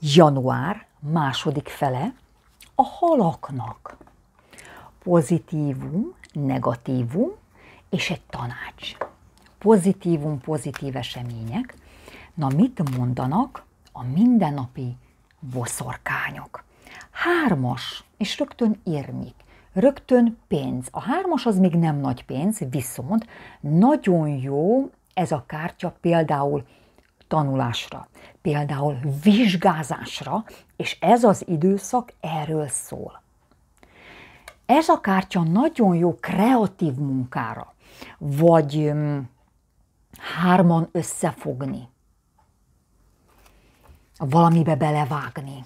január második fele a halaknak. Pozitívum, negatívum és egy tanács. Pozitívum, pozitív események. Na mit mondanak a mindennapi boszorkányok? Hármas, és rögtön érmik rögtön pénz. A hármas az még nem nagy pénz, viszont nagyon jó ez a kártya például tanulásra, például vizsgázásra, és ez az időszak erről szól. Ez a kártya nagyon jó kreatív munkára, vagy mm, hárman összefogni, valamibe belevágni.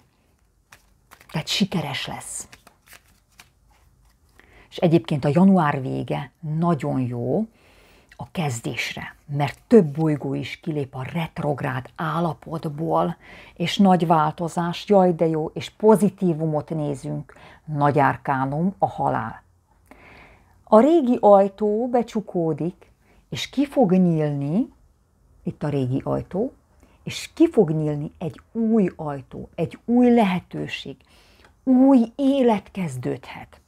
Tehát sikeres lesz. És egyébként a január vége nagyon jó, a kezdésre, mert több bolygó is kilép a retrográd állapotból, és nagy változás, jaj de jó, és pozitívumot nézünk, nagy árkánum a halál. A régi ajtó becsukódik, és ki fog nyílni, itt a régi ajtó, és ki fog nyílni egy új ajtó, egy új lehetőség, új élet kezdődhet.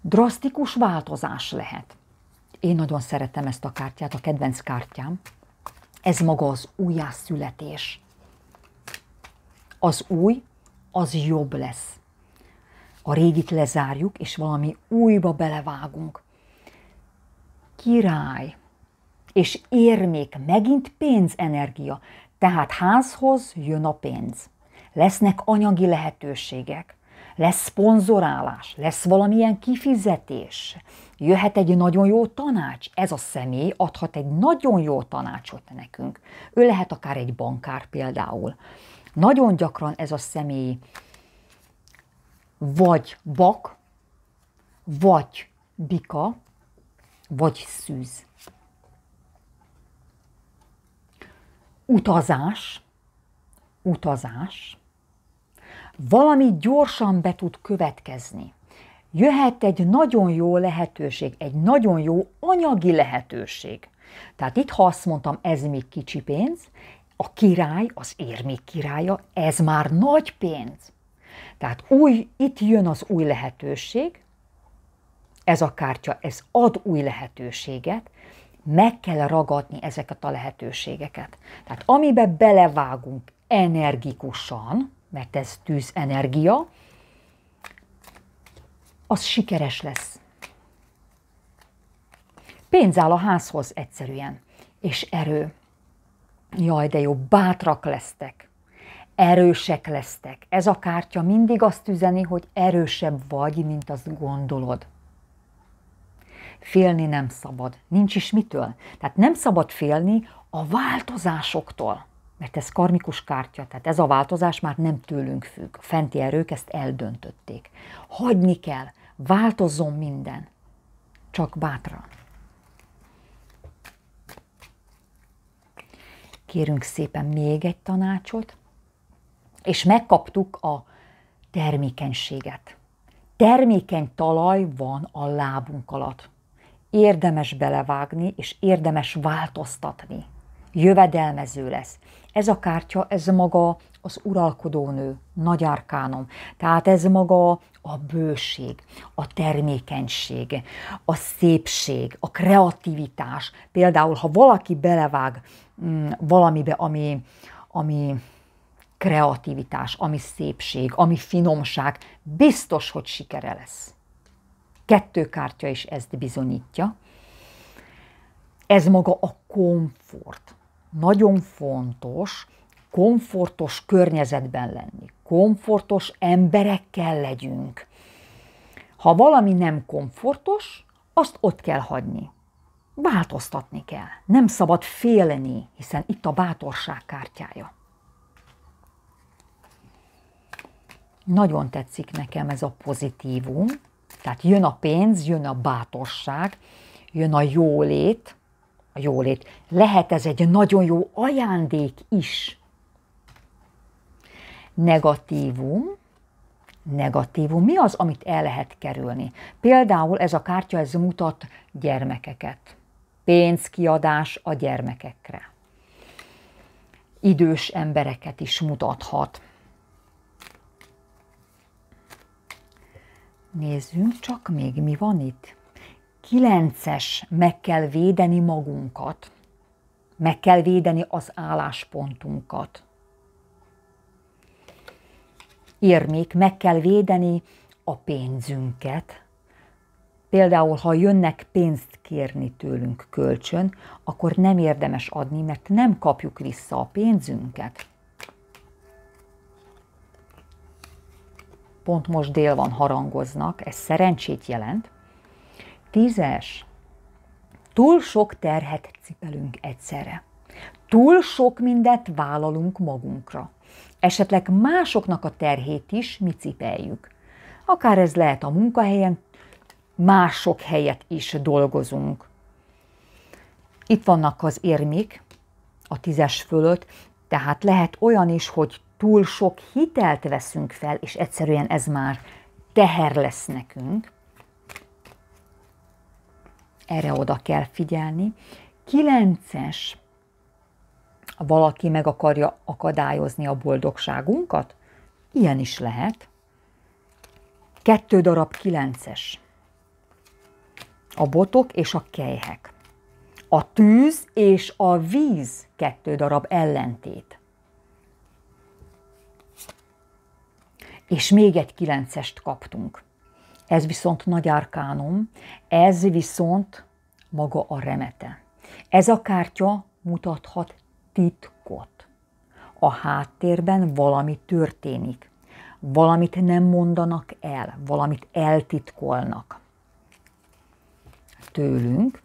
Drasztikus változás lehet. Én nagyon szeretem ezt a kártyát, a kedvenc kártyám. Ez maga az újjászületés. Az új, az jobb lesz. A régit lezárjuk, és valami újba belevágunk. Király, és érmék, megint pénzenergia, tehát házhoz jön a pénz. Lesznek anyagi lehetőségek lesz szponzorálás, lesz valamilyen kifizetés, jöhet egy nagyon jó tanács, ez a személy adhat egy nagyon jó tanácsot nekünk. Ő lehet akár egy bankár például. Nagyon gyakran ez a személy vagy bak, vagy bika, vagy szűz. Utazás, utazás, valami gyorsan be tud következni. Jöhet egy nagyon jó lehetőség, egy nagyon jó anyagi lehetőség. Tehát itt, ha azt mondtam, ez még kicsi pénz, a király, az érmék királya, ez már nagy pénz. Tehát új, itt jön az új lehetőség, ez a kártya, ez ad új lehetőséget, meg kell ragadni ezeket a lehetőségeket. Tehát amibe belevágunk energikusan, mert ez tűz energia, az sikeres lesz. Pénz áll a házhoz egyszerűen, és erő. Jaj, de jó, bátrak lesztek, erősek lesztek. Ez a kártya mindig azt üzeni, hogy erősebb vagy, mint azt gondolod. Félni nem szabad, nincs is mitől. Tehát nem szabad félni a változásoktól mert ez karmikus kártya, tehát ez a változás már nem tőlünk függ. A fenti erők ezt eldöntötték. Hagyni kell, változzon minden, csak bátran. Kérünk szépen még egy tanácsot, és megkaptuk a termékenységet. Termékeny talaj van a lábunk alatt. Érdemes belevágni, és érdemes változtatni jövedelmező lesz. Ez a kártya, ez maga az uralkodónő, nagy árkánom. Tehát ez maga a bőség, a termékenység, a szépség, a kreativitás. Például, ha valaki belevág mm, valamibe, ami, ami kreativitás, ami szépség, ami finomság, biztos, hogy sikere lesz. Kettő kártya is ezt bizonyítja. Ez maga a komfort nagyon fontos komfortos környezetben lenni, komfortos emberekkel legyünk. Ha valami nem komfortos, azt ott kell hagyni. Változtatni kell. Nem szabad félni, hiszen itt a bátorság kártyája. Nagyon tetszik nekem ez a pozitívum. Tehát jön a pénz, jön a bátorság, jön a jólét, a jólét. Lehet ez egy nagyon jó ajándék is. Negatívum, negatívum. Mi az, amit el lehet kerülni? Például ez a kártya, ez mutat gyermekeket. Pénzkiadás a gyermekekre. Idős embereket is mutathat. Nézzünk csak még, mi van itt. Kilences, meg kell védeni magunkat, meg kell védeni az álláspontunkat. Érmék, meg kell védeni a pénzünket. Például, ha jönnek pénzt kérni tőlünk kölcsön, akkor nem érdemes adni, mert nem kapjuk vissza a pénzünket. Pont most dél van, harangoznak, ez szerencsét jelent Tízes. Túl sok terhet cipelünk egyszerre. Túl sok mindet vállalunk magunkra. Esetleg másoknak a terhét is mi cipeljük. Akár ez lehet a munkahelyen, mások helyet is dolgozunk. Itt vannak az érmék, a tízes fölött, tehát lehet olyan is, hogy túl sok hitelt veszünk fel, és egyszerűen ez már teher lesz nekünk erre oda kell figyelni. Kilences, valaki meg akarja akadályozni a boldogságunkat? Ilyen is lehet. Kettő darab kilences. A botok és a kejhek. A tűz és a víz kettő darab ellentét. És még egy kilencest kaptunk. Ez viszont nagy árkánum, ez viszont maga a remete. Ez a kártya mutathat titkot. A háttérben valami történik, valamit nem mondanak el, valamit eltitkolnak tőlünk.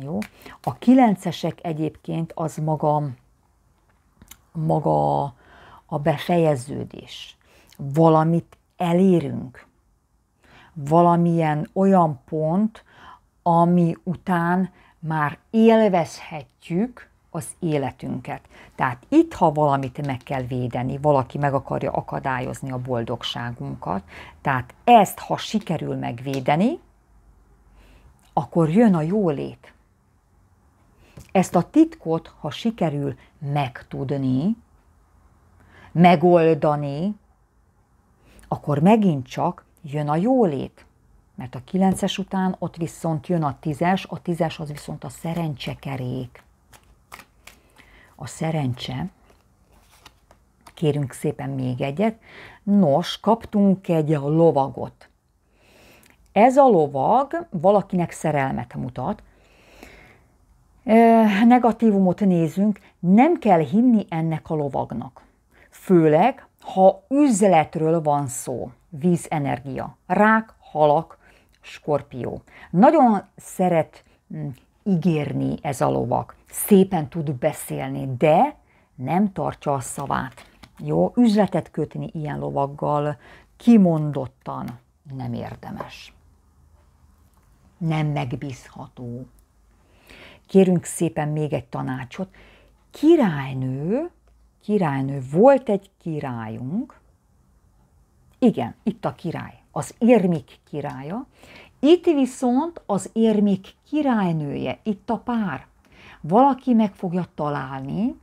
Jó. A kilencesek egyébként az maga, maga a befejeződés. Valamit elérünk, valamilyen olyan pont, ami után már élvezhetjük az életünket. Tehát itt, ha valamit meg kell védeni, valaki meg akarja akadályozni a boldogságunkat, tehát ezt, ha sikerül megvédeni, akkor jön a jólét. Ezt a titkot, ha sikerül megtudni, megoldani, akkor megint csak jön a jólét. Mert a kilences után ott viszont jön a tízes, a tízes az viszont a szerencsekerék. A szerencse, kérünk szépen még egyet, nos, kaptunk egy lovagot. Ez a lovag valakinek szerelmet mutat, negatívumot nézünk, nem kell hinni ennek a lovagnak. Főleg, ha üzletről van szó, vízenergia, rák, halak, skorpió. Nagyon szeret mm, ígérni ez a lovak, szépen tud beszélni, de nem tartja a szavát. Jó, üzletet kötni ilyen lovaggal kimondottan nem érdemes. Nem megbízható. Kérünk szépen még egy tanácsot. Királynő királynő, volt egy királyunk, igen, itt a király, az érmik királya, itt viszont az érmik királynője, itt a pár. Valaki meg fogja találni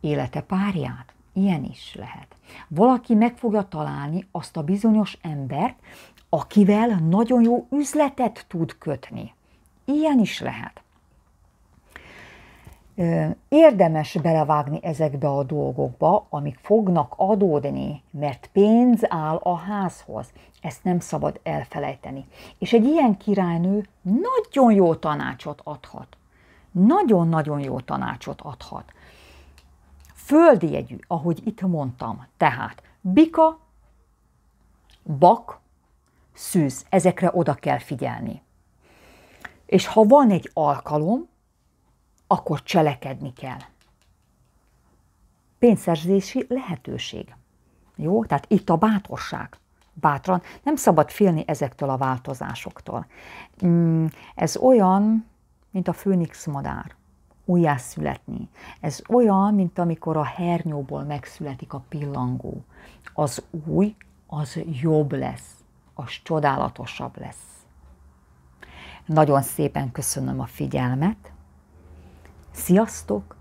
élete párját. Ilyen is lehet. Valaki meg fogja találni azt a bizonyos embert, akivel nagyon jó üzletet tud kötni. Ilyen is lehet. Érdemes belevágni ezekbe a dolgokba, amik fognak adódni, mert pénz áll a házhoz. Ezt nem szabad elfelejteni. És egy ilyen királynő nagyon jó tanácsot adhat. Nagyon-nagyon jó tanácsot adhat. Földi jegyű, ahogy itt mondtam, tehát bika, bak, szűz, ezekre oda kell figyelni. És ha van egy alkalom, akkor cselekedni kell. Pénzszerzési lehetőség. Jó, tehát itt a bátorság. Bátran, nem szabad félni ezektől a változásoktól. Mm, ez olyan, mint a főnix madár újjászületni. Ez olyan, mint amikor a hernyóból megszületik a pillangó. Az új, az jobb lesz, az csodálatosabb lesz. Nagyon szépen köszönöm a figyelmet, Sziasztok!